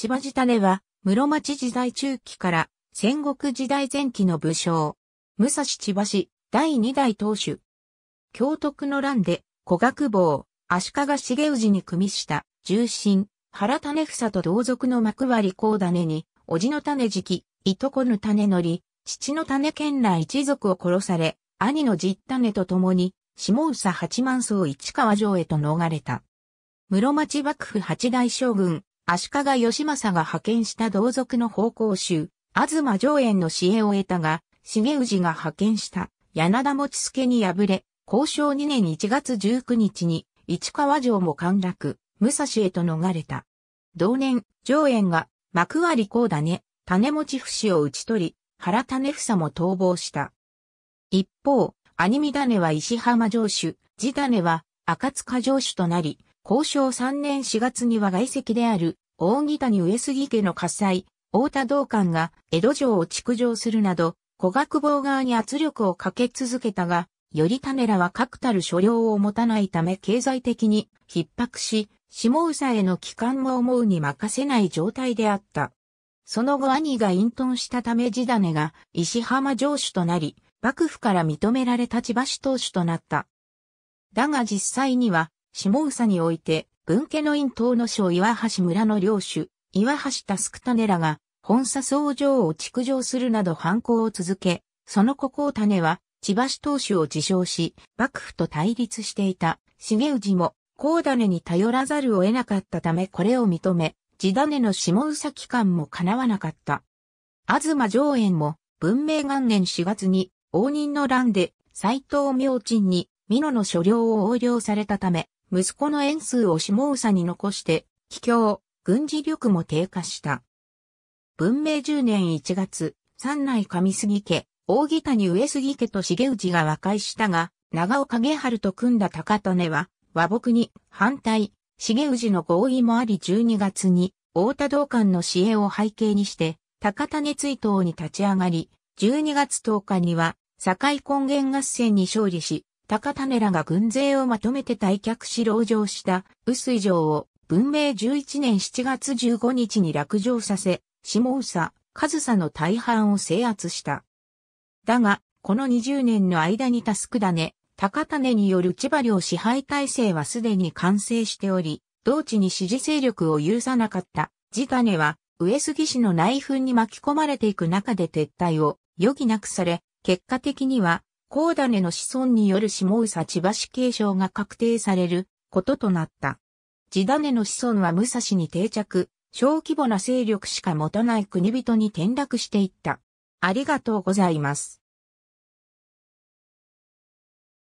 千葉地種は、室町時代中期から戦国時代前期の武将。武蔵千葉市第二代当主。京徳の乱で、古学坊、足利重氏に組みした、重臣、原種房と同族の幕張高種に、叔父の種期、いとこの種のり、父の種県内一族を殺され、兄の実種と共に、下佐八幡荘市川城へと逃れた。室町幕府八代将軍、足利義政が派遣した同族の奉公衆、東上園の支援を得たが、重氏が派遣した柳田持助に敗れ、交渉2年1月19日に市川城も陥落、武蔵へと逃れた。同年、上園が幕張高だね、種持不死を打ち取り、原種房も逃亡した。一方、アニミ種は石浜城主、地種は赤塚城主となり、交渉3年4月には外籍である大木谷上杉家の喝采、大田道館が江戸城を築城するなど、古学坊側に圧力をかけ続けたが、より種らは確たる所領を持たないため経済的に逼迫し、下宇佐への帰還も思うに任せない状態であった。その後兄が隠遁したため地種が石浜城主となり、幕府から認められた千葉市当主となった。だが実際には下宇佐において、文家の院東の省岩橋村の領主、岩橋タスクタネらが、本佐総城を築城するなど反抗を続け、その国高種は、千葉市当主を自称し、幕府と対立していた、重氏も、高種に頼らざるを得なかったためこれを認め、地種の下宇佐機関も叶わなかった。東上園も、文明元年4月に、応仁の乱で、斎藤明鎮に、美濃の所領を横領されたため、息子の円数を下総に残して、帰郷、軍事力も低下した。文明10年1月、三内上杉家、大木谷上杉家と重氏が和解したが、長尾影春と組んだ高利は、和睦に反対、重氏の合意もあり12月に、大田道館の支援を背景にして、高種追悼に立ち上がり、12月10日には、境根源合戦に勝利し、高種らが軍勢をまとめて退却し籠城した薄井城を文明11年7月15日に落城させ、下宇佐、上佐の大半を制圧した。だが、この20年の間にタスクだね、高種による千葉領支配体制はすでに完成しており、同地に支持勢力を許さなかった。地種は、上杉氏の内紛に巻き込まれていく中で撤退を余儀なくされ、結果的には高種の子孫による下佐千葉市継承が確定されることとなった。地種の子孫は武蔵に定着、小規模な勢力しか持たない国人に転落していった。ありがとうございます。